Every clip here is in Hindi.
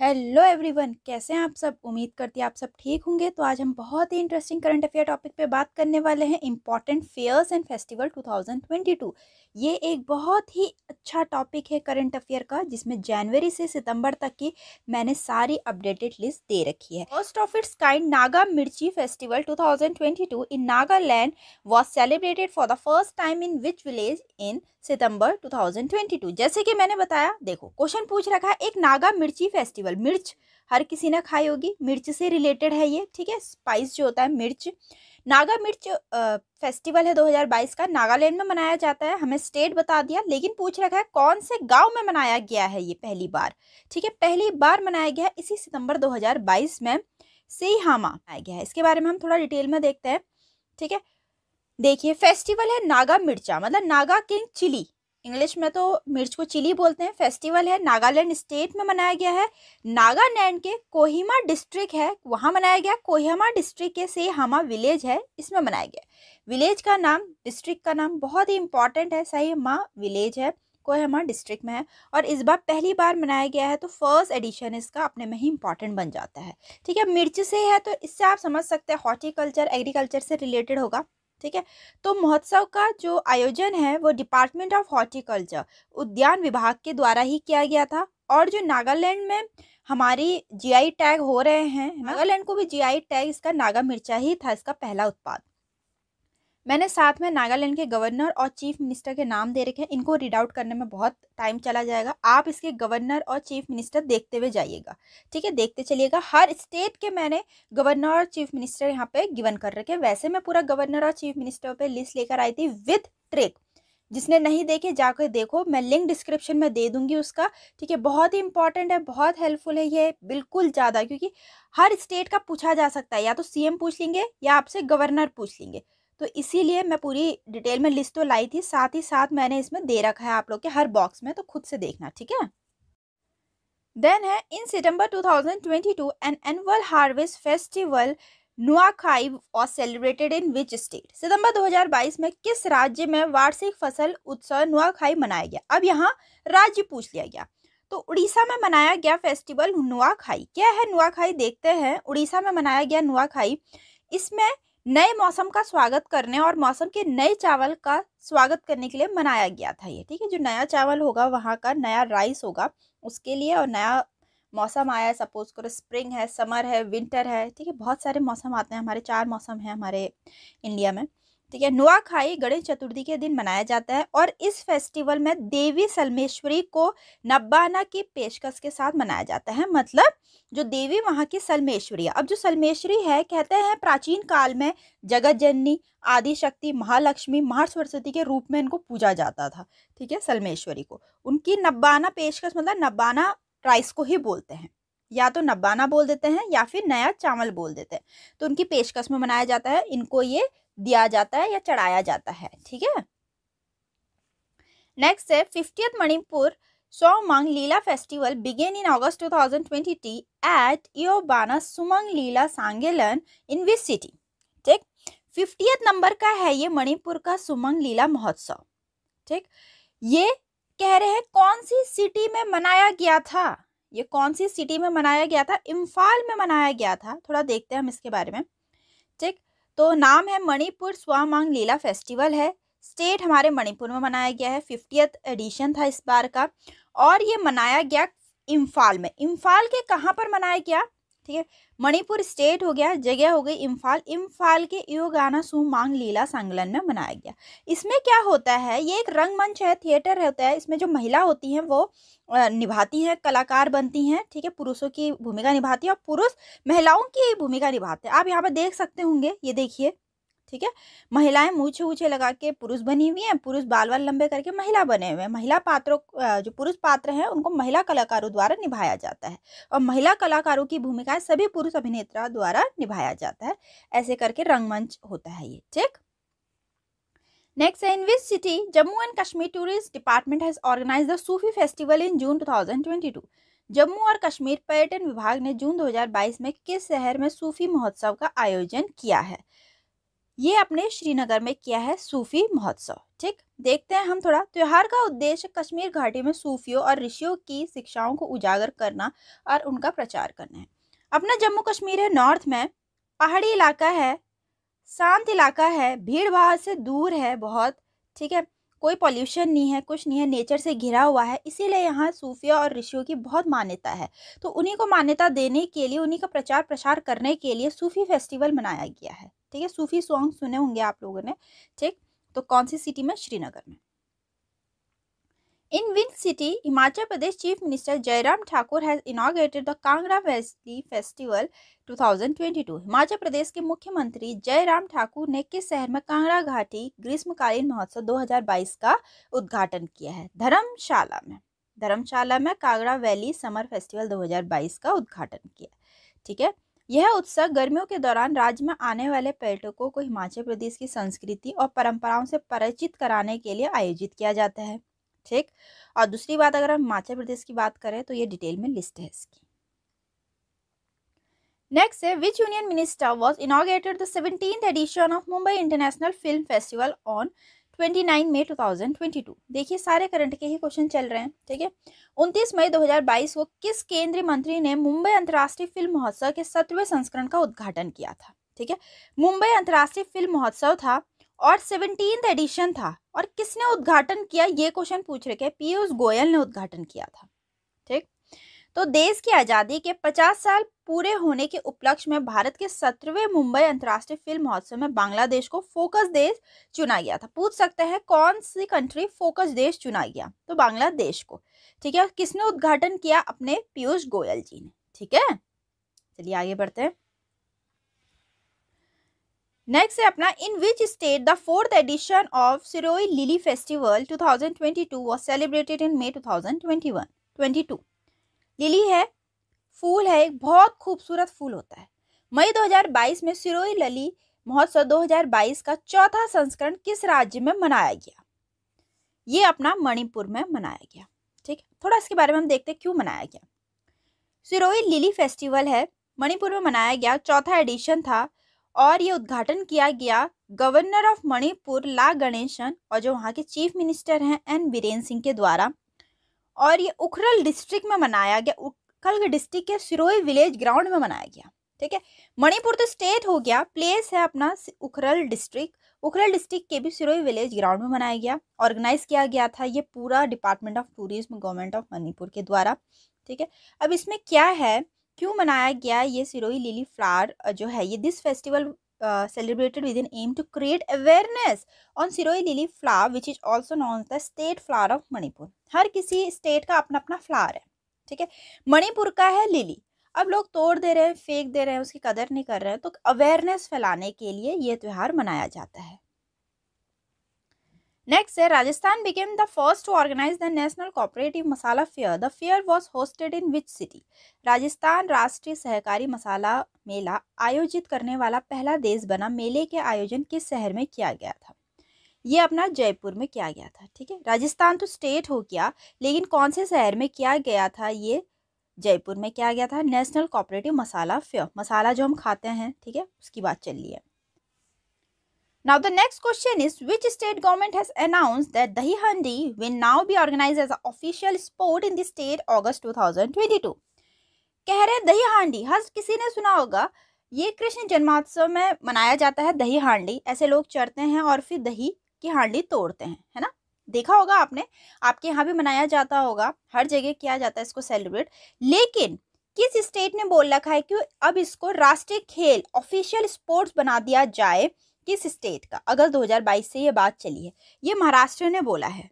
हेलो एवरीवन कैसे हैं आप सब उम्मीद करती है आप सब ठीक होंगे तो आज हम बहुत ही इंटरेस्टिंग करंट अफेयर टॉपिक पे बात करने वाले हैं इंपॉर्टेंट फेयर्स एंड फेस्टिवल 2022 ये एक बहुत ही अच्छा टॉपिक है करंट अफेयर का जिसमें जनवरी से सितंबर तक की मैंने सारी अपडेटेड लिस्ट दे रखी है first of its kind Naga mirchi festival 2022 in Nagaland was celebrated for the first time in which village in September 2022 जैसे कि मैंने बताया देखो क्वेश्चन पूछ रखा है एक नागा मिर्ची फेस्टिवल मिर्च हर किसी ने खाई होगी मिर्च से रिलेटेड है ये ठीक है स्पाइस जो होता है मिर्च नागा मिर्च फेस्टिवल है 2022 का नागालैंड में मनाया जाता है हमें स्टेट बता दिया लेकिन पूछ रखा है कौन से गांव में मनाया गया है ये पहली बार ठीक है पहली बार मनाया गया है इसी सितंबर 2022 में सेहामा मनाया गया है इसके बारे में हम थोड़ा डिटेल में देखते हैं ठीक है देखिए फेस्टिवल है नागा मिर्चा मतलब नागा किंग चिली इंग्लिश में तो मिर्च को चिली बोलते हैं फेस्टिवल है नागालैंड स्टेट में मनाया गया है नागालैंड के कोहिमा डिस्ट्रिक्ट है वहाँ मनाया गया कोहिमा डिस्ट्रिक्ट के से हमा विलेज है इसमें मनाया गया विलेज का नाम डिस्ट्रिक्ट का नाम बहुत ही इंपॉर्टेंट है सही माँ विलेज है कोहिमा डिस्ट्रिक्ट में है और इस बार पहली बार मनाया गया है तो फर्स्ट एडिशन इसका अपने में ही इंपॉर्टेंट बन जाता है ठीक है मिर्च से है तो इससे आप समझ सकते हैं हॉर्टिकल्चर एग्रीकल्चर से रिलेटेड होगा ठीक है तो महोत्सव का जो आयोजन है वो डिपार्टमेंट ऑफ हॉर्टिकल्चर उद्यान विभाग के द्वारा ही किया गया था और जो नागालैंड में हमारी जीआई टैग हो रहे हैं हाँ। नागालैंड को भी जीआई टैग इसका नागा मिर्चा ही था इसका पहला उत्पाद मैंने साथ में नागालैंड के गवर्नर और चीफ मिनिस्टर के नाम दे रखे हैं इनको रीड आउट करने में बहुत टाइम चला जाएगा आप इसके गवर्नर और चीफ मिनिस्टर देखते हुए जाइएगा ठीक है देखते चलिएगा हर स्टेट के मैंने गवर्नर और चीफ मिनिस्टर यहाँ पे गिवन कर रखे वैसे मैं पूरा गवर्नर और चीफ मिनिस्टर पर लिस्ट लेकर आई थी विथ ट्रेक जिसने नहीं देखे जाकर देखो मैं लिंक डिस्क्रिप्शन में दे दूंगी उसका ठीक है बहुत ही इंपॉर्टेंट है बहुत हेल्पफुल है ये बिल्कुल ज़्यादा क्योंकि हर स्टेट का पूछा जा सकता है या तो सीएम पूछ लेंगे या आपसे गवर्नर पूछ लेंगे तो इसीलिए मैं पूरी डिटेल में लिस्ट तो लाई थी साथ ही साथ मैंने इसमें दे रखा है आप लोग के हर बॉक्स में तो खुद से देखना ठीक है देन है in September 2022 an annual harvest festival Nuakhai और सेलिब्रेटेड इन विच स्टेट सितंबर 2022 में किस राज्य में वार्षिक फसल उत्सव नुआखाई मनाया गया अब यहाँ राज्य पूछ लिया गया तो उड़ीसा में मनाया गया फेस्टिवल नुआखाई क्या है नुआखाई देखते हैं उड़ीसा में मनाया गया नुआखाई इसमें नए मौसम का स्वागत करने और मौसम के नए चावल का स्वागत करने के लिए मनाया गया था ये ठीक है जो नया चावल होगा वहाँ का नया राइस होगा उसके लिए और नया मौसम आया है सपोज करो स्प्रिंग है समर है विंटर है ठीक है बहुत सारे मौसम आते हैं हमारे चार मौसम हैं हमारे इंडिया में ठीक है नुआखाई गणेश चतुर्थी के दिन मनाया जाता है और इस फेस्टिवल में देवी सलमेश्वरी को नब्बाना की पेशकश के साथ मनाया जाता है मतलब जो देवी वहाँ की सलमेश्वरी है अब जो सलमेश्वरी है कहते हैं प्राचीन काल में जगत जननी आदिशक्ति महालक्ष्मी महासरस्वती के रूप में इनको पूजा जाता था ठीक है सलमेश्वरी को उनकी नब्बाना पेशकश मतलब नब्बाना राइस को ही बोलते हैं या तो नब्बाना बोल देते हैं या फिर नया चावल बोल देते हैं तो उनकी पेशकश में मनाया जाता है इनको ये दिया जाता है या चढ़ाया जाता है ठीक है नेक्स्ट है fiftieth Manipur Somang Leela festival began in August 2023 at Eobana Sumang Leela Shanglen in which city ठीक फिफ्टियथ नंबर का है ये मणिपुर का सुमंग लीला महोत्सव ठीक ये कह रहे हैं कौन सी सिटी में मनाया गया था ये कौन सी सिटी में मनाया गया था इम्फाल में मनाया गया था थोड़ा देखते हैं हम इसके बारे में तो नाम है मणिपुर स्वामांग लीला फेस्टिवल है स्टेट हमारे मणिपुर में मनाया गया है फिफ्टियथ एडिशन था इस बार का और ये मनाया गया इम्फाल में इम्फाल के कहाँ पर मनाया गया ठीक है मणिपुर स्टेट हो गया जगह हो गई इम्फाल इम्फाल के योगाना सुमांग लीला संगलन में मनाया गया इसमें क्या होता है ये एक रंगमंच है थिएटर होता है इसमें जो महिला होती हैं वो निभाती हैं कलाकार बनती हैं ठीक है पुरुषों की भूमिका निभाती है और पुरुष महिलाओं की भूमिका निभाते हैं आप यहाँ पर देख सकते होंगे ये देखिए ठीक है महिलाएं मूछे ऊँचे लगा के पुरुष बनी हुई हैं पुरुष बाल बाल लंबे करके महिला बने हुए हैं महिला पात्रों जो पुरुष पात्र हैं उनको महिला कलाकारों द्वारा निभाया जाता है और महिला कलाकारों की भूमिकाएं सभी पुरुष अभिनेत्रा द्वारा निभाया जाता है ऐसे करके रंगमंच होता है ये ठीक है in which city Jammu and Kashmir tourist department has organise the Sufi festival in June to Jammu और कश्मीर पर्यटन विभाग ने जून 2022 में किस शहर में सूफी महोत्सव का आयोजन किया है ये अपने श्रीनगर में किया है सूफी महोत्सव ठीक देखते हैं हम थोड़ा त्यौहार का उद्देश्य कश्मीर घाटी में सूफियों और ऋषियों की शिक्षाओं को उजागर करना और उनका प्रचार करना है अपना जम्मू कश्मीर है नॉर्थ में पहाड़ी इलाका है शांत इलाका है भीड़ भाड़ से दूर है बहुत ठीक है कोई पॉल्यूशन नहीं है कुछ नहीं है नेचर से घिरा हुआ है इसीलिए यहाँ सूफिया और ऋषियों की बहुत मान्यता है तो उन्हीं को मान्यता देने के लिए उन्हीं का प्रचार प्रसार करने के लिए सूफी फेस्टिवल मनाया गया है ठीक है सूफी सॉन्ग सुने होंगे आप लोगों ने ठीक तो कौन सी सिटी में श्रीनगर में Tent City, Himachal Pradesh Chief Minister Jairam Thakur has inaugurated the Kangra Valley Festival 2022. Himachal प्रदेश के मुख्यमंत्री जयराम ठाकुर ने किस शहर में कांगड़ा घाटी ग्रीष्मकालीन महोत्सव 2022 का उद्घाटन किया है धर्मशाला में धर्मशाला में कांगड़ा वैली समर फेस्टिवल 2022 का उद्घाटन किया ठीक है यह उत्सव गर्मियों के दौरान राज्य में आने वाले पर्यटकों को हिमाचल प्रदेश की संस्कृति और परंपराओं से परिचित कराने के लिए आयोजित किया जाता है ठीक और दूसरी बात अगर हम हिमाचल प्रदेश की बात करें तो ये डिटेल में लिस्ट है इसकी नेक्स्ट है which union minister was inaugurated the seventeen edition of Mumbai international film festival on 29 May 2022 देखिए सारे करंट के ही क्वेश्चन चल रहे हैं ठीक है उनतीस मई 2022 को किस केंद्रीय मंत्री ने मुंबई अंतर्राष्ट्रीय फिल्म महोत्सव के सत्रवें संस्करण का उद्घाटन किया था ठीक है मुंबई अंतर्राष्ट्रीय फिल्म महोत्सव था और सेवनटीन एडिशन था और किसने उद्घाटन किया ये क्वेश्चन पूछ रखे हैं पीयूष गोयल ने उद्घाटन किया था ठीक तो देश की आज़ादी के 50 साल पूरे होने के उपलक्ष में भारत के सत्रहवें मुंबई अंतर्राष्ट्रीय फिल्म महोत्सव में बांग्लादेश को फोकस देश चुना गया था पूछ सकते हैं कौन सी कंट्री फोकस देश चुना गया तो बांग्लादेश को ठीक है किसने उद्घाटन किया अपने पीयूष गोयल जी ने ठीक है चलिए आगे बढ़ते हैं नेक्स्ट है अपना in which state the fourth edition of Shirui lily festival 2022 was celebrated in May 2021 22 lily है फूल है एक बहुत खूबसूरत फूल होता है मई 2022 में सिरोई लली महोत्सव 2022 का चौथा संस्करण किस राज्य में मनाया गया ये अपना मणिपुर में मनाया गया ठीक है थोड़ा इसके बारे में हम देखते हैं क्यों मनाया गया सिरोई लिली फेस्टिवल है मणिपुर में मनाया गया चौथा एडिशन था और ये उद्घाटन किया गया गवर्नर ऑफ मणिपुर ला गणेशन और जो वहाँ के चीफ मिनिस्टर हैं एन बीरेन सिंह के द्वारा और ये उखरल डिस्ट्रिक्ट में मनाया गया उखल डिस्ट्रिक्ट के सिरोई विलेज ग्राउंड में मनाया गया ठीक है मणिपुर तो स्टेट हो गया प्लेस है अपना उखरल डिस्ट्रिक्ट उखरल डिस्ट्रिक्ट के भी सिरोई विलेज ग्राउंड में मनाया गया ऑर्गेनाइज किया गया था ये पूरा department of tourism government of Manipur के द्वारा ठीक है अब इसमें क्या है क्यों मनाया गया ये सिरोही लिली फ्लावर जो है ये this festival celebrated with in aim to create awareness on Shirui lily flower which is also known the state flower of Manipur हर किसी स्टेट का अपना अपना फ्लावर है ठीक है मणिपुर का है लिली अब लोग तोड़ दे रहे हैं फेंक दे रहे हैं उसकी कदर नहीं कर रहे हैं तो अवेयरनेस फैलाने के लिए ये त्यौहार मनाया जाता है Next, Rajasthan became the first to organize the National Cooperative Masala Fair. The fair was hosted in which city? Rajasthan राष्ट्रीय सहकारी मसाला मेला आयोजित करने वाला पहला देश बना मेले के आयोजन किस शहर में किया गया था ये अपना जयपुर में किया गया था ठीक है राजस्थान तो स्टेट हो गया लेकिन कौन से शहर में किया गया था ये जयपुर में किया गया था national cooperative masala fair masala जो हम खाते हैं ठीक है उसकी बात चल रही है Now the next question is which state government has announced that Dahi Handi will now be organized as an official sport in the state August 2022. कह रहे दही हांडी हर किसी ने सुना होगा ये कृष्ण जन्मात्सव में मनाया जाता है दही हांडी ऐसे लोग चढ़ते हैं और फिर दही की हांडी तोड़ते हैं है ना देखा होगा आपने आपके यहाँ भी मनाया जाता होगा हर जगह किया जाता है इसको सेलिब्रेट लेकिन किस स्टेट ने बोल रखा है कि अब इसको राष्ट्रीय खेल ऑफिशियल स्पोर्ट्स बना दिया जाए किस स्टेट का अगस्त 2022 से ये बात चली है ये महाराष्ट्र ने बोला है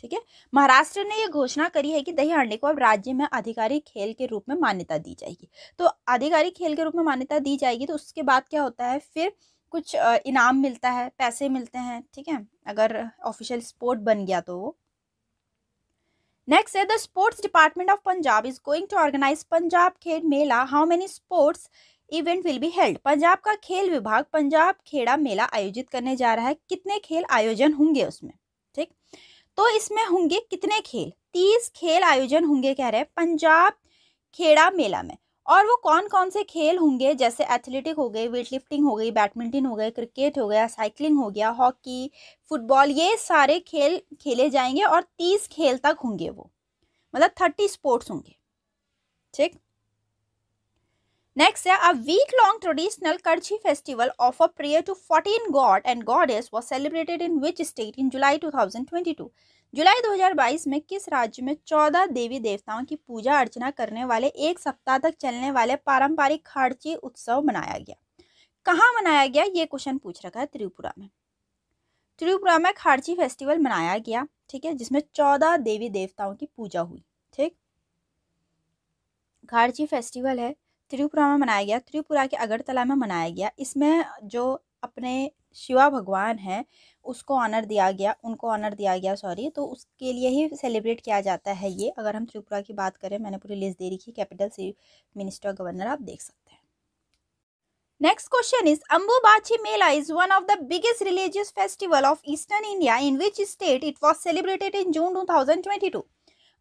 ठीक है महाराष्ट्र ने ये घोषणा करी है कि दही हंडे को अब राज्य में आधिकारिक खेल के रूप में मान्यता दी जाएगी तो आधिकारिक खेल के रूप में मान्यता दी जाएगी तो उसके बाद क्या होता है फिर कुछ इनाम मिलता है पैसे मिलते हैं ठीक है अगर ऑफिशियल स्पोर्ट बन गया तो वो नेक्स्ट है the sports department of Punjab is going to organise Punjab Khel Mela how many sports event will be held Punjab का खेल विभाग पंजाब खेड़ा मेला आयोजित करने जा रहा है कितने खेल आयोजन होंगे उसमें ठीक तो इसमें होंगे कितने खेल तीस खेल आयोजन होंगे कह रहे हैं पंजाब खेड़ा मेला में और वो कौन कौन से खेल होंगे जैसे एथलेटिक हो गए वेट लिफ्टिंग हो गई बैडमिंटन हो गए क्रिकेट हो गया साइकिलिंग हो गया हॉकी फुटबॉल ये सारे खेल खेले जाएंगे और तीस खेल तक होंगे वो मतलब थर्टी स्पोर्ट्स होंगे ठीक Next year, a week-long traditional Karchi festival of a prayer to 14 god and goddess was celebrated in which state in July 2022? जुलाई 2022 में किस राज्य में 14 देवी देवताओं की पूजा अर्चना करने वाले एक सप्ताह तक चलने वाले पारंपरिक खारची उत्सव मनाया गया कहाँ मनाया गया ये क्वेश्चन पूछ रखा है त्रिपुरा में त्रिपुरा में खाड़ची फेस्टिवल मनाया गया ठीक है जिसमें चौदह देवी देवताओं की पूजा हुई ठीक खारची फेस्टिवल है त्रिपुरा में मनाया गया त्रिपुरा के अगरतला में मनाया गया इसमें जो अपने शिवा भगवान हैं उसको ऑनर दिया गया उनको ऑनर दिया गया सॉरी तो उसके लिए ही सेलिब्रेट किया जाता है ये अगर हम त्रिपुरा की बात करें मैंने पूरी लिस्ट दे रखी कैपिटल सी मिनिस्टर और गवर्नर आप देख सकते हैं next question is Ambubachi Mela is one of the biggest religious festival of eastern India in which state it was celebrated in June two thousand twenty two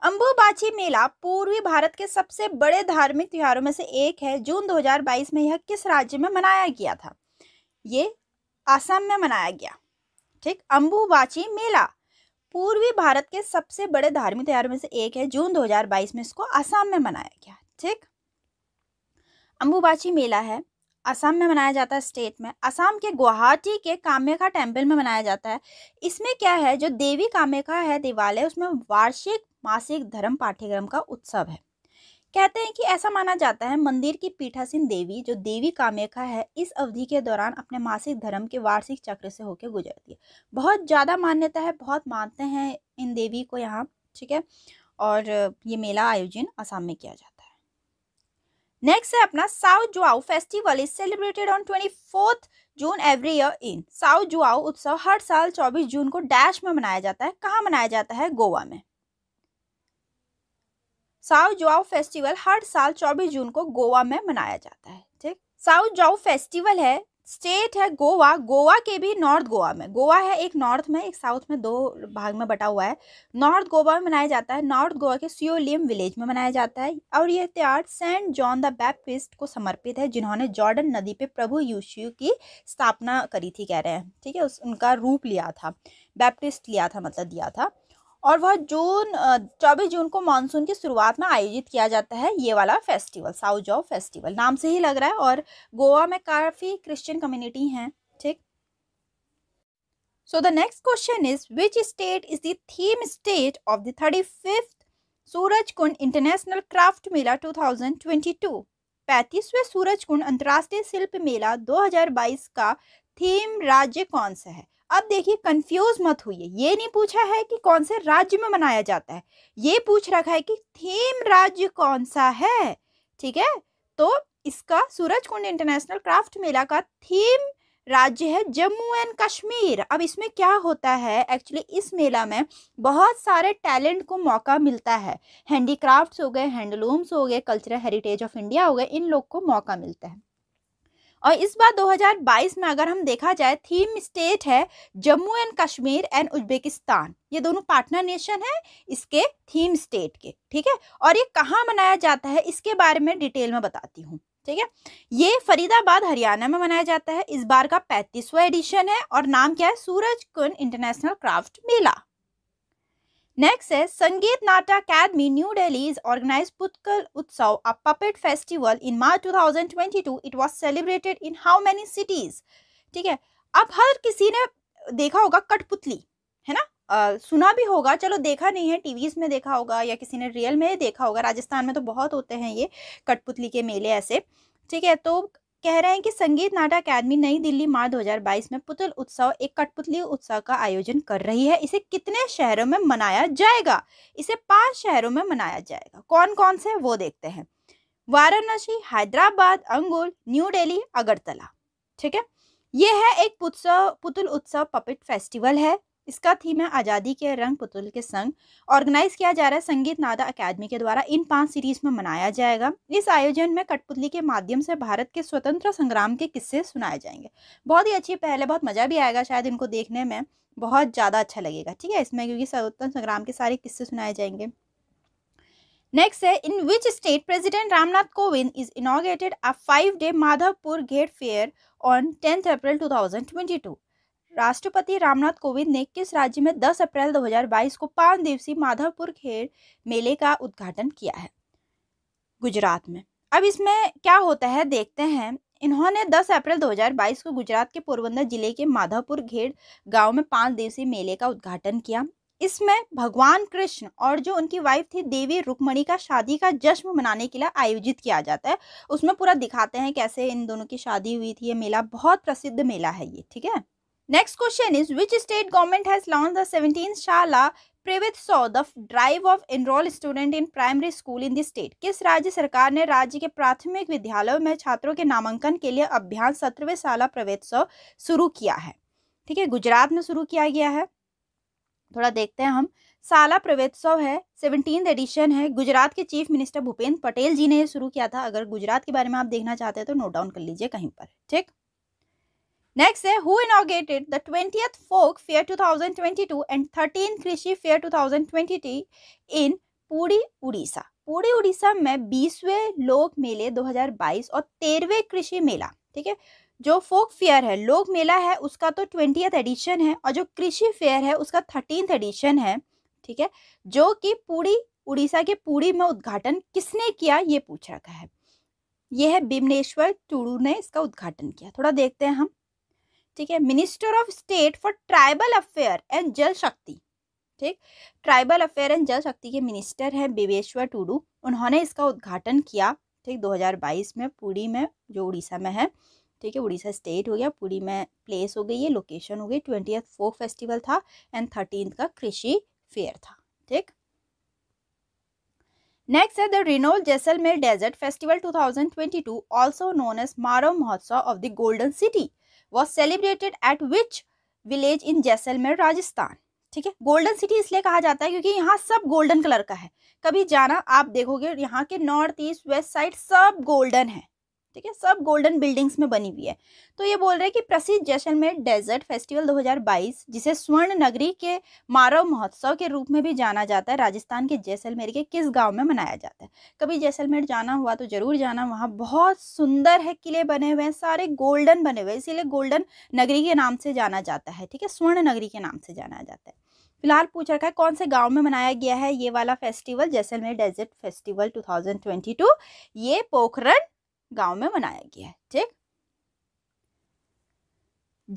Ambubachi Mela पूर्वी भारत के सबसे बड़े धार्मिक त्योहारों में से एक है जून 2022 में यह किस राज्य में मनाया गया था ये आसाम में मनाया गया ठीक अम्बुबाची मेला पूर्वी भारत के सबसे बड़े धार्मिक त्योहारों में से एक है जून 2022 में इसको आसाम में मनाया गया ठीक अम्बुबाची मेला है असम में मनाया जाता है स्टेट में असम के गुवाहाटी के कामेखा टेम्पल में मनाया जाता है इसमें क्या है जो देवी कामेखा है देवालय उसमें वार्षिक मासिक धर्म पाठ्यक्रम का उत्सव है कहते हैं कि ऐसा माना जाता है मंदिर की पीठासीन देवी जो देवी कामेखा है इस अवधि के दौरान अपने मासिक धर्म के वार्षिक चक्र से होकर गुजरती है बहुत ज़्यादा मान्यता है बहुत मानते हैं इन देवी को यहाँ ठीक है और ये मेला आयोजन असम में किया जाता है नेक्स्ट है अपना Sao Joao festival is celebrated on twenty fourth June every year in Sao Joao उत्सव हर साल 24 जून को डैश में मनाया जाता है कहाँ मनाया जाता है गोवा में साउथ जाओ फेस्टिवल हर साल 24 जून को गोवा में मनाया जाता है ठीक साउथ जाओ फेस्टिवल है स्टेट है गोवा गोवा के भी नॉर्थ गोवा में गोवा है एक नॉर्थ में एक साउथ में दो भाग में बटा हुआ है नॉर्थ गोवा में मनाया जाता है नॉर्थ गोवा के सियोलियम विलेज में मनाया जाता है और यह त्यौहार सेंट जॉन द बैप्टिस्ट को समर्पित है जिन्होंने जॉर्डन नदी पे प्रभु यीशु की स्थापना करी थी कह रहे हैं ठीक है उस उनका रूप लिया था बैप्टिस्ट लिया था मतलब दिया था और वह जून चौबीस जून को मानसून की शुरुआत में आयोजित किया जाता है ये वाला फेस्टिवल जॉ फेस्टिवल नाम से ही लग रहा है और गोवा में काफ़ी क्रिश्चियन कम्युनिटी हैं ठीक so the next question is which state is the theme state of the thirty fifth Surajkund international craft Mela two thousand twenty two पैंतीसवें सूरज कुंड अंतर्राष्ट्रीय शिल्प मेला बाईस का थीम राज्य कौन सा है अब देखिए कंफ्यूज मत हुई ये नहीं पूछा है कि कौन से राज्य में मनाया जाता है ये पूछ रखा है कि थीम राज्य कौन सा है ठीक है तो इसका सूरज कुंड इंटरनेशनल क्राफ्ट मेला का थीम राज्य है जम्मू एंड कश्मीर अब इसमें क्या होता है एक्चुअली इस मेला में बहुत सारे टैलेंट को मौका मिलता है हैंडीक्राफ्ट्स हो गए हैंडलूम्स हो गए कल्चरल हेरिटेज ऑफ इंडिया हो गए इन लोग को मौका मिलता है और इस बार 2022 में अगर हम देखा जाए थीम स्टेट है Jammu and Kashmir and Uzbekistan ये दोनों पार्टनर नेशन है इसके थीम स्टेट के ठीक है और ये कहाँ मनाया जाता है इसके बारे में डिटेल में बताती हूँ ठीक है ये फरीदाबाद हरियाणा में मनाया जाता है इस बार का पैंतीसवा एडिशन है और नाम क्या है Surajkund international craft Mela Next is Sangeet Nata Academy New Delhi's organized Putkal Utsav, a puppet festival in March 2022. It was celebrated in how many cities? ठीक है अब हर किसी ने देखा होगा कठपुतली है ना आ, सुना भी होगा चलो देखा नहीं है टीवीज में देखा होगा या किसी ने रियल में देखा होगा राजस्थान में तो बहुत होते हैं ये कठपुतली के मेले ऐसे ठीक है तो कह रहे हैं कि संगीत नाटक अकादमी नई दिल्ली मार्च 2022 में पुतल उत्सव एक कठपुतली उत्सव का आयोजन कर रही है इसे कितने शहरों में मनाया जाएगा इसे पांच शहरों में मनाया जाएगा कौन कौन से वो देखते हैं वाराणसी हैदराबाद अंगुल न्यू डेली अगरतला ठीक है ये है एक पुत्सव पुतुल उत्सव पपिट फेस्टिवल है इसका थीम है आज़ादी के रंग पुतुल के संग ऑर्गेनाइज किया जा रहा है संगीत नादा अकादमी के द्वारा इन पांच सीरीज में मनाया जाएगा इस आयोजन में कठपुतली के माध्यम से भारत के स्वतंत्र संग्राम के किस्से सुनाए जाएंगे बहुत ही अच्छी पहले बहुत मज़ा भी आएगा शायद इनको देखने में बहुत ज़्यादा अच्छा लगेगा ठीक है इसमें क्योंकि स्वतंत्र संग्राम के सारे किस्से सुनाए जाएंगे नेक्स्ट है in which state president Ramnath Kovind is inaugurated a five day Madhavpur Ghed fair on tenth April two राष्ट्रपति रामनाथ कोविंद ने किस राज्य में 10 अप्रैल 2022 को पांच दिवसीय माधवपुर खेल मेले का उद्घाटन किया है गुजरात में अब इसमें क्या होता है देखते हैं इन्होंने 10 अप्रैल 2022 को गुजरात के पोरबंदर जिले के माधवपुर घेड़ गांव में पांच दिवसीय मेले का उद्घाटन किया इसमें भगवान कृष्ण और जो उनकी वाइफ थी देवी रुक्मणी का शादी का जश्न मनाने के लिए आयोजित किया जाता है उसमें पूरा दिखाते हैं कैसे इन दोनों की शादी हुई थी ये मेला बहुत प्रसिद्ध मेला है ये ठीक है Next question is which state government has launched the 17th Shala प्रेवित सौ the drive of enrol student in primary school in the state किस राज्य सरकार ने राज्य के प्राथमिक विद्यालयों में छात्रों के नामांकन के लिए अभियान सत्रहवें शाला प्रवेत्सव शुरू किया है ठीक है गुजरात में शुरू किया गया है थोड़ा देखते हैं हम साला प्रवेत्सव है सेवनटीन एडिशन है गुजरात के चीफ मिनिस्टर भूपेंद्र पटेल जी ने शुरू किया था अगर गुजरात के बारे में आप देखना चाहते हैं तो नोट डाउन कर लीजिए कहीं पर ठीक Next है eh, who inaugurated the 20th Folk Fair 2022 and 13th Krishi Fair 2023 in पूरी उड़ीसा पूरी उड़ीसा में बीसवें लोक मेले 2022 और तेरहवें कृषि मेला ठीक है जो फोक फेयर है लोक मेला है उसका तो ट्वेंटियथ एडिशन है और जो कृषि फेयर है उसका थर्टीनथ एडिशन है ठीक है जो कि पूरी उड़ीसा के पूरी में उद्घाटन किसने किया ये पूछा रखा है यह है बिमनेश्वर टूडू ने इसका उद्घाटन किया थोड़ा देखते हैं हम ठीक है minister of state for tribal affair and Jal Shakti ठीक ट्राइबल अफेयर एंड जल शक्ति के मिनिस्टर हैं बिबेश्वर टूडू उन्होंने इसका उद्घाटन किया ठीक 2022 में पुरी में जो उड़ीसा में है ठीक है उड़ीसा स्टेट हो गया पुरी में प्लेस हो गई है लोकेशन हो गई ट्वेंटी फोक फेस्टिवल था एंड थर्टीन का कृषि फेयर था ठीक नेक्स्ट है the renowned Jaisalmer desert festival 2022 also known as Maru Mahotsav of the golden city was celebrated at which village in Jaisalmer Rajasthan ठीक है गोल्डन सिटी इसलिए कहा जाता है क्योंकि यहाँ सब गोल्डन कलर का है कभी जाना आप देखोगे यहाँ के नॉर्थ ईस्ट वेस्ट साइड सब गोल्डन है ठीक है सब गोल्डन बिल्डिंग्स में बनी हुई है तो ये बोल रहे हैं कि प्रसिद्ध जैसलमेर डेजर्ट फेस्टिवल 2022 जिसे स्वर्ण नगरी के मारव महोत्सव के रूप में भी जाना जाता है राजस्थान के जैसलमेर के किस गांव में मनाया जाता है कभी जैसलमेर जाना हुआ तो ज़रूर जाना वहाँ बहुत सुंदर है किले बने हुए हैं सारे गोल्डन बने हुए इसीलिए गोल्डन नगरी के नाम से जाना जाता है ठीक है स्वर्ण नगरी के नाम से जाना जाता है फिलहाल पूछ रखा है कौन से गांव में मनाया गया है ये वाला फेस्टिवल जैसलमेर डेजर्ट फेस्टिवल 2022 ये पोखरण गांव में मनाया गया है ठीक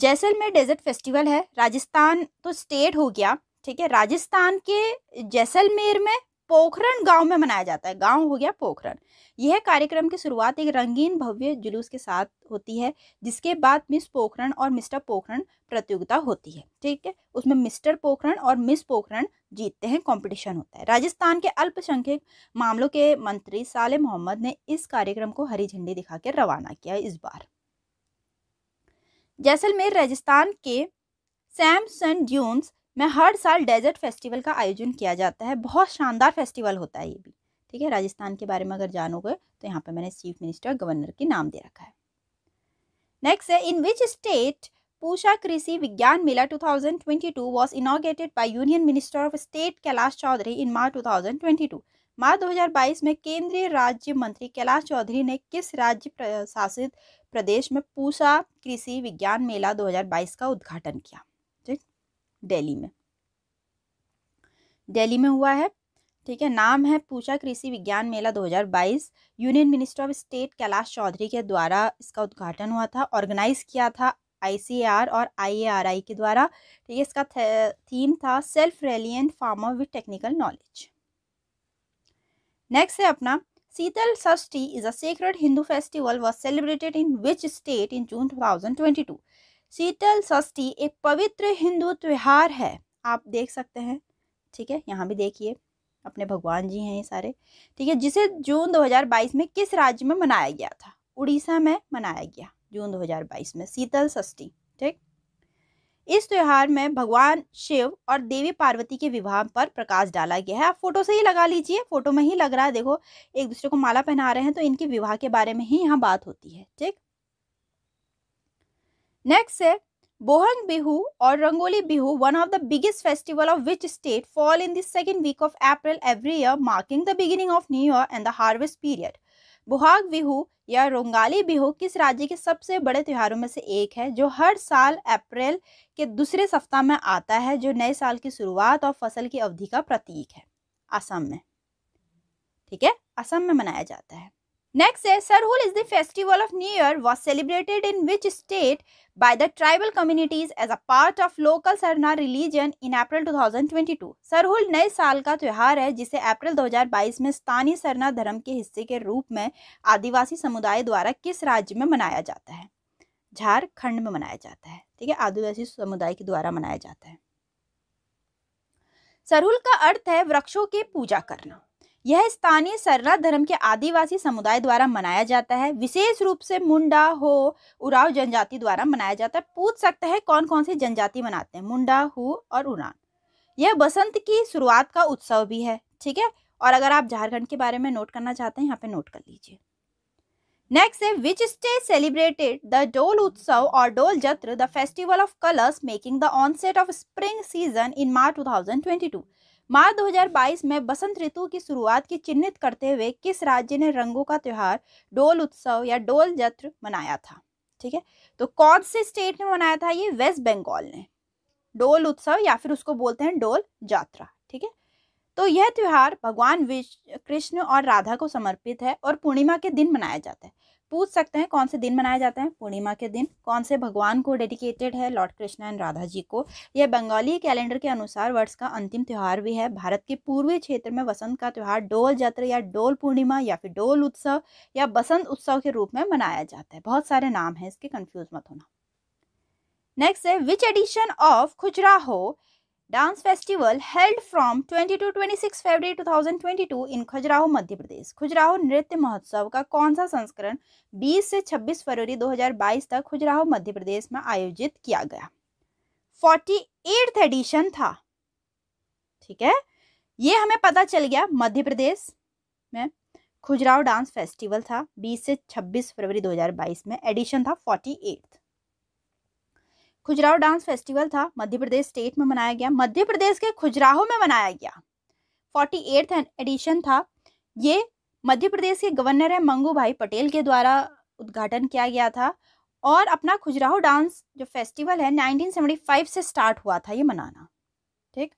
जैसलमेर डेजर्ट फेस्टिवल है राजस्थान तो स्टेट हो गया ठीक है राजस्थान के जैसलमेर में पोखरण गांव में मनाया जाता है गांव हो गया पोखरण यह कार्यक्रम की शुरुआत एक रंगीन भव्य जुलूस के साथ होती है जिसके बाद मिस पोखरण और मिस्टर पोखरण प्रतियोगिता होती है ठीक है उसमें मिस्टर पोखरण और मिस पोखरण जीतते हैं कंपटीशन होता है राजस्थान के अल्पसंख्यक मामलों के मंत्री साले मोहम्मद ने इस कार्यक्रम को हरी झंडी दिखाकर रवाना किया इस बार जैसलमेर राजस्थान के सैमसन ड्यून्स में हर साल डेजर्ट फेस्टिवल का आयोजन किया जाता है बहुत शानदार फेस्टिवल होता है ये भी ठीक है राजस्थान के बारे में अगर जानोगे तो यहाँ पे मैंने चीफ मिनिस्टर गवर्नर के नाम दे रखा है नेक्स्ट है in which state Pusa Krishi Vigyan Mela 2022 was inaugurated by union minister of state Kailash Choudhary in March two thousand twenty two March दो हजार बाईस में केंद्रीय राज्य मंत्री कैलाश चौधरी ने किस राज्य शासित प्रदेश में पूषा कृषि विज्ञान मेला दो हजार बाईस का उद्घाटन किया दिल्ली में दिल्ली में हुआ है ठीक है नाम है Pusa Krishi Vigyan Mela 2022 union minister of state Kailash Choudhary के द्वारा इसका उद्घाटन हुआ था ऑर्गेनाइज किया था आईसीएआर और आईएआरआई के द्वारा ठीक है इसका थीम था self reliant farmer with technical knowledge next है अपना Sital Shashti is a sacred Hindu festival was celebrated in which state in June two Sital Shashti एक पवित्र हिंदू त्यौहार है आप देख सकते हैं ठीक है यहाँ भी देखिए अपने भगवान जी हैं ये सारे ठीक है जिसे जून 2022 में किस राज्य में मनाया गया था उड़ीसा में मनाया गया जून 2022 में शीतल षष्ठी ठीक इस त्यौहार में भगवान शिव और देवी पार्वती के विवाह पर प्रकाश डाला गया है आप फोटो से ही लगा लीजिए फोटो में ही लग रहा है देखो एक दूसरे को माला पहना रहे हैं तो इनके विवाह के बारे में ही यहाँ बात होती है ठीक नेक्स्ट है बोहंग बिहू और Rongali Bihu one of the biggest festival of which state fall in the second week of April every year marking the beginning of new year and the harvest period Bohag Bihu या रंगाली बिहू किस राज्य के सबसे बड़े त्योहारों में से एक है जो हर साल अप्रैल के दूसरे सप्ताह में आता है जो नए साल की शुरुआत और फसल की अवधि का प्रतीक है असम में ठीक है असम में मनाया जाता है Next is Sarhul is the festival of New Year was celebrated in which state by the tribal communities as a part of local Sarna religion in April 2022. Sarhul नए साल का त्यौहार है जिसे अप्रैल 2022 में स्थानीय सरना धर्म के हिस्से के रूप में आदिवासी समुदाय द्वारा किस राज्य में मनाया जाता है झारखंड में मनाया जाता है ठीक है आदिवासी समुदाय के द्वारा मनाया जाता है सरहुल का अर्थ है वृक्षों की पूजा करना यह स्थानीय सरना धर्म के आदिवासी समुदाय द्वारा मनाया जाता है विशेष रूप से मुंडा हो उराव जनजाति द्वारा मनाया जाता है पूछ सकते हैं कौन कौन सी जनजाति मनाते हैं मुंडा हु और उरान यह बसंत की शुरुआत का उत्सव भी है ठीक है और अगर आप झारखंड के बारे में नोट करना चाहते हैं यहाँ पे नोट कर लीजिए नेक्स्ट है विच स्टेट सेलिब्रेटेड द डोल उत्सव और Dol Jatra the festival of colours making the onset of spring season in March two thousand twenty two March 2022 में बसंत ऋतु की शुरुआत की चिन्हित करते हुए किस राज्य ने रंगों का त्यौहार डोल उत्सव या डोल जत्र मनाया था ठीक है तो कौन से स्टेट ने मनाया था ये वेस्ट बंगाल ने डोल उत्सव या फिर उसको बोलते हैं डोल यात्रा ठीक है तो यह त्यौहार भगवान कृष्ण और राधा को समर्पित है और पूर्णिमा के दिन मनाया जाता है पूछ सकते हैं कौन से दिन मनाए जाते हैं पूर्णिमा के दिन कौन से भगवान को डेडिकेटेड है लॉर्ड कृष्णा एंड राधा जी को यह बंगाली कैलेंडर के अनुसार वर्ष का अंतिम त्यौहार भी है भारत के पूर्वी क्षेत्र में वसंत का त्यौहार डोल जत्र या डोल पूर्णिमा या फिर डोल उत्सव या बसंत उत्सव के रूप में मनाया जाता है बहुत सारे नाम हैं इसके कन्फ्यूज मत होना नेक्स्ट है विच एडिशन ऑफ खुजरा हो dance festival held from 22 26 फरवरी 2022 इन खजुराहो मध्य प्रदेश खजुराहो नृत्य महोत्सव का कौन सा संस्करण 20 से 26 फरवरी 2022 तक खजुराहो मध्य प्रदेश में आयोजित किया गया 48th एडिशन था ठीक है ये हमें पता चल गया मध्य प्रदेश में खुजराव डांस फेस्टिवल था 20 से 26 फरवरी 2022 में एडिशन था 48 खुजराहो डांस फेस्टिवल था मध्य प्रदेश स्टेट में मनाया गया मध्य प्रदेश के खुजराहो में मनाया गया फोर्टी एट्थ एडिशन था ये मध्य प्रदेश के गवर्नर है मंगू भाई पटेल के द्वारा उद्घाटन किया गया था और अपना खुजराहो डांस जो फेस्टिवल है 1975 से स्टार्ट हुआ था ये मनाना ठीक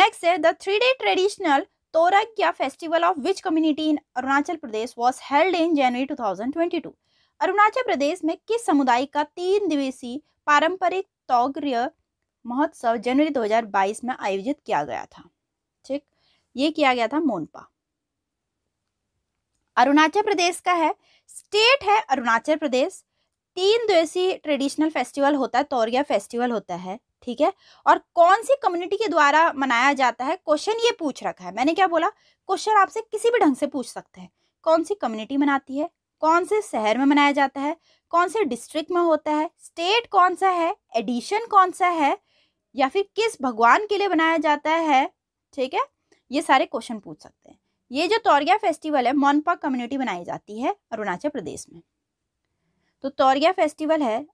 नेक्स्ट है the three day traditional Torgya festival of which community in Arunachal Pradesh was held in January 2022 Arunachal Pradesh में किस समुदाय का तीन दिवसीय पारंपरिक तौग्रिय महोत्सव जनवरी 2022 में आयोजित किया गया था ठीक ये किया गया था मोनपा अरुणाचल प्रदेश का है स्टेट है अरुणाचल प्रदेश तीन दिवसीय ट्रेडिशनल फेस्टिवल होता है तौरिया फेस्टिवल होता है ठीक है और कौन सी कम्युनिटी के द्वारा मनाया जाता है क्वेश्चन ये पूछ रखा है मैंने क्या बोला क्वेश्चन आपसे किसी भी ढंग से पूछ सकते हैं कौन सी कम्युनिटी मनाती है कौन से शहर में मनाया जाता है कौन से डिस्ट्रिक्ट में होता है स्टेट कौन सा है एडिशन कौन सा है या फिर किस भगवान के लिए बनाया जाता है ठीक है ये सारे क्वेश्चन पूछ सकते हैं ये जो तौरिया फेस्टिवल है मोनपा कम्युनिटी बनाई जाती है अरुणाचल प्रदेश में तो तौरिया फेस्टिवल है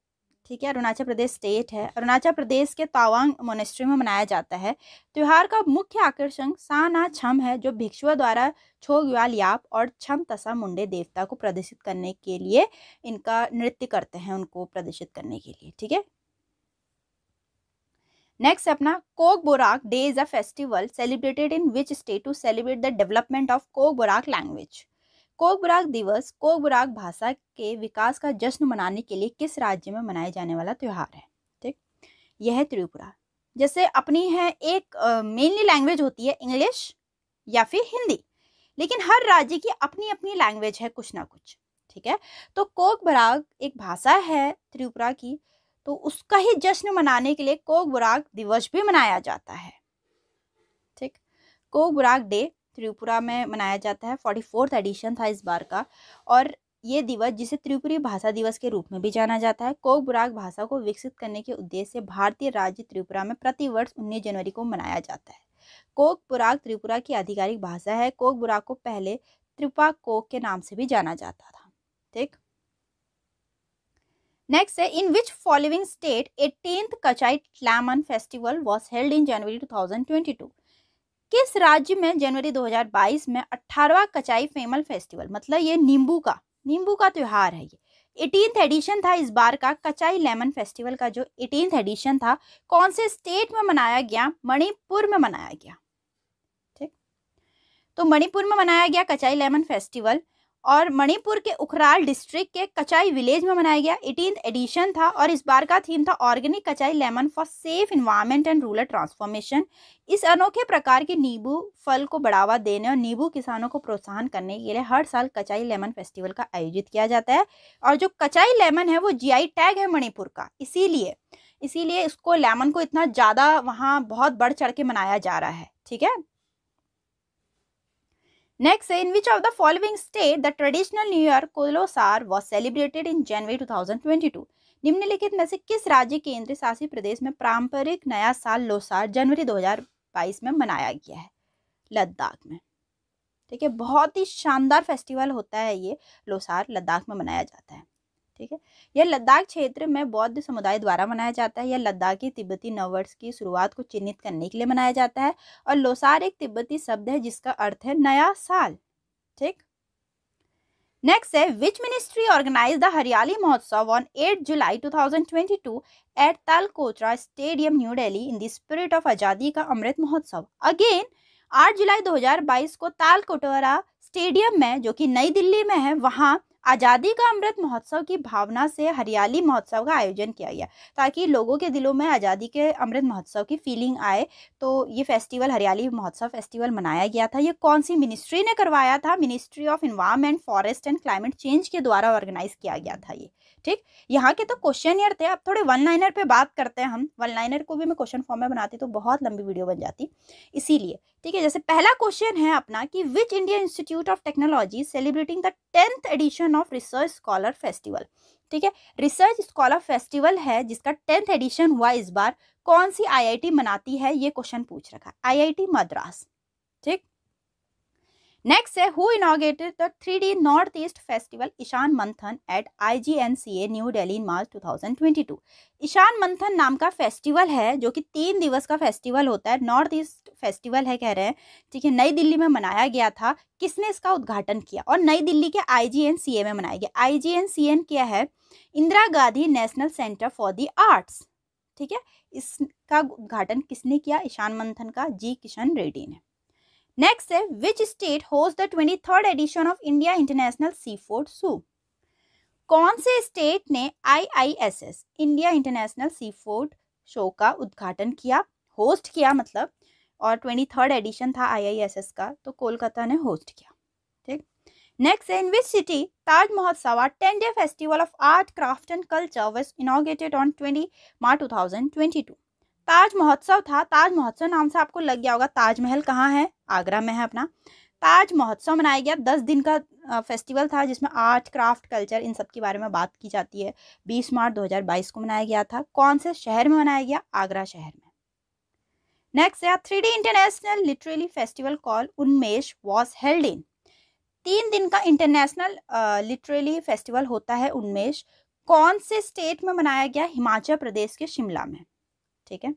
ठीक है अरुणाचल प्रदेश स्टेट है अरुणाचल प्रदेश के तावांग मोनेस्ट्री में मनाया जाता है त्यौहार का मुख्य आकर्षण साना छम है जो भिक्षुओं द्वारा छोगवाल याप और छम तसा मुंडे देवता को प्रदर्शित करने के लिए इनका नृत्य करते हैं उनको प्रदर्शित करने के लिए ठीक है नेक्स्ट अपना Kokborok day is a festival celebrated in which state to celebrate the development of Kokborok language Kok दिवस कोक भाषा के विकास का जश्न मनाने के लिए किस राज्य में मनाया जाने वाला त्यौहार है ठीक यह है त्रिपुरा जैसे अपनी है एक मेनली लैंग्वेज होती है इंग्लिश या फिर हिंदी लेकिन हर राज्य की अपनी अपनी लैंग्वेज है कुछ ना कुछ ठीक है तो कोक बराग एक भाषा है त्रिपुरा की तो उसका ही जश्न मनाने के लिए कोक बराग दिवस भी मनाया जाता है ठीक कोक बराग डे त्रिपुरा में मनाया जाता है फोर्टी फोर्थ एडिशन था इस बार का और ये दिवस जिसे त्रिपुरी भाषा दिवस के रूप में भी जाना जाता है कोक बुराक भाषा को विकसित करने के उद्देश्य से भारतीय राज्य त्रिपुरा में प्रतिवर्ष उन्नीस जनवरी को मनाया जाता है कोक बुराक त्रिपुरा की आधिकारिक भाषा है कोक बुराक को पहले त्रिपा कोक के नाम से भी जाना जाता था ठीक नेक्स्ट है in which following state eighteen Kachai lemon festival was held in January two thousand twenty two किस राज्य में जनवरी 2022 में 18वां कचाई फेमल फेस्टिवल मतलब ये नींबू का नींबू का त्यौहार है ये एटीन एडिशन था इस बार का कचाई लेमन फेस्टिवल का जो एटीन एडिशन था कौन से स्टेट में मनाया गया मणिपुर में मनाया गया ठीक तो मणिपुर में मनाया गया कचाई लेमन फेस्टिवल और मणिपुर के उखराल डिस्ट्रिक्ट के कचाई विलेज में मनाया गया एटीन एडिशन था और इस बार का थीम था organic Kachai lemon for safe environment and rural transformation इस अनोखे प्रकार के नींबू फल को बढ़ावा देने और नींबू किसानों को प्रोत्साहन करने के लिए हर साल कचाई लेमन फेस्टिवल का आयोजित किया जाता है और जो कचाई लेमन है वो जी टैग है मणिपुर का इसीलिए इसीलिए इसको लेमन को इतना ज़्यादा वहाँ बहुत बढ़ चढ़ के मनाया जा रहा है ठीक है Next, in which of the following state the traditional New Year Kolosar was celebrated in January 2022? निम्नलिखित में से किस राज्य केंद्र शासित प्रदेश में पारंपरिक नया साल लोसार जनवरी 2022 में मनाया गया है लद्दाख में ठीक है बहुत ही शानदार फेस्टिवल होता है ये लोसार लद्दाख में मनाया जाता है ठीक है यह लद्दाख क्षेत्र में बौद्ध समुदाय द्वारा मनाया जाता है यह लद्दाखी तिब्बती नववर्ष की शुरुआत को चिन्हित करने के लिए मनाया जाता है और लोसार एक तिब्बती शब्द है जिसका अर्थ है नया साल ठीक नेक्स्ट है which ministry organise the Hariyali Mahotsav on 8 July 2022 at Talkatora stadium new Delhi in the spirit of Azadi Ka अमृत महोत्सव अगेन 8 जुलाई 2022 को तालकोटोरा स्टेडियम में जो कि नई दिल्ली में है वहाँ आज़ादी का अमृत महोत्सव की भावना से हरियाली महोत्सव का आयोजन किया गया ताकि लोगों के दिलों में आज़ादी के अमृत महोत्सव की फीलिंग आए तो ये फेस्टिवल हरियाली महोत्सव फेस्टिवल मनाया गया था ये कौन सी मिनिस्ट्री ने करवाया था ministry of environment forest and climate change के द्वारा ऑर्गेनाइज किया गया था ये ठीक यहाँ के तो क्वेश्चन थे अब थोड़े वन लाइनर पे बात करते हैं हम वन लाइनर को भी मैं क्वेश्चन फॉर्म में बनाती तो बहुत लंबी वीडियो बन जाती इसीलिए ठीक है जैसे पहला क्वेश्चन है अपना कि which Indian institute of technology celebrating the tenth edition of research scholar festival ठीक है रिसर्च स्कॉलर फेस्टिवल है जिसका टेंथ एडिशन हुआ इस बार कौन सी आई मनाती है ये क्वेश्चन पूछ रखा आई मद्रास नेक्स्ट है who inaugurated the three day north east festival Ishan Manthan at I G N C A new Delhi in March two thousand twenty two Ishan Manthan नाम का फेस्टिवल है जो कि तीन दिवस का फेस्टिवल होता है नॉर्थ ईस्ट फेस्टिवल है कह रहे हैं ठीक है नई दिल्ली में मनाया गया था किसने इसका उद्घाटन किया और नई दिल्ली के आई जी एन सी ए में मनाया गया आई जी एन सी एन क्या है Indira Gandhi national centre for the arts ठीक है इसका उद्घाटन किसने किया ईशान मंथन का जी किशन रेड्डी ने नेक्स्ट है which state host the twenty third edition of India international seafood show कौन से स्टेट ने IISS India international seafood show का उद्घाटन किया होस्ट किया मतलब और ट्वेंटी थर्ड एडिशन था आईआईएसएस का तो कोलकाता ने होस्ट किया ठीक नेक्स्ट है in which city Taj Mahotsav ten day festival of art craft and culture was inaugurated on twenty March two thousand twenty two Taj Mahotsav था ताज महोत्सव नाम से आपको लग गया होगा ताजमहल कहाँ है आगरा में है अपना ताज महोत्सव मनाया गया दस दिन का फेस्टिवल था जिसमें आर्ट क्राफ्ट कल्चर इन सब के बारे में बात की जाती है बीस मार्च बाईस को मनाया गया था कौन से शहर में मनाया गया आगरा शहर में नेक्स्ट है three day international literary festival call Unmesh was held in तीन दिन का इंटरनेशनल लिटरेरी फेस्टिवल होता है उन्मेष कौन से स्टेट में मनाया गया हिमाचल प्रदेश के शिमला में ठीक है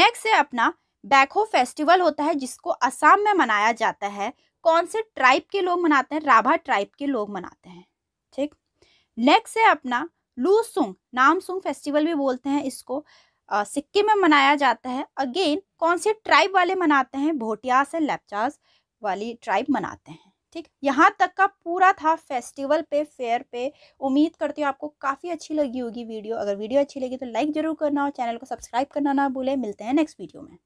नेक्स्ट है अपना बैखो फेस्टिवल होता है जिसको असम में मनाया जाता है कौन से ट्राइब के लोग मनाते हैं राभा ट्राइब के लोग मनाते हैं ठीक नेक्स्ट है अपना लूसुंग नामसुंग फेस्टिवल भी बोलते हैं इसको सिक्किम में मनाया जाता है अगेन कौन से ट्राइब वाले मनाते हैं भोटियास है लेपचास वाली ट्राइब मनाते हैं ठीक यहाँ तक का पूरा था फेस्टिवल पे फेयर पे उम्मीद करती हूँ आपको काफ़ी अच्छी लगी होगी वीडियो अगर वीडियो अच्छी लगी तो लाइक ज़रूर करना और चैनल को सब्सक्राइब करना ना भूलें मिलते हैं नेक्स्ट वीडियो में